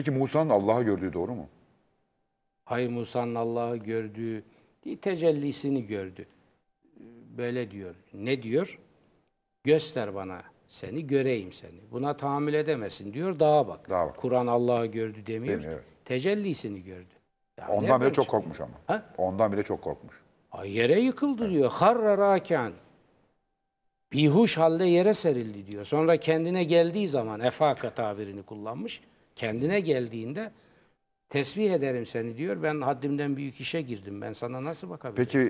Peki Musa'nın Allah'ı gördüğü doğru mu? Hayır Musa'nın Allah'ı gördüğü değil, tecellisini gördü. Böyle diyor. Ne diyor? Göster bana seni, göreyim seni. Buna tahammül edemesin diyor, dağa bak. Dağa bak. Kur'an Allah'ı gördü demiyor. Demiyor, evet. Tecellisini gördü. Ya Ondan bile çok korkmuş ama. Ha? Ondan bile çok korkmuş. Ay yere yıkıldı evet. diyor. Harra raken. Bihuş halde yere serildi diyor. Sonra kendine geldiği zaman efaka tabirini kullanmış kendine geldiğinde tesbih ederim seni diyor. Ben haddimden büyük işe girdim. Ben sana nasıl bakabilirim? Peki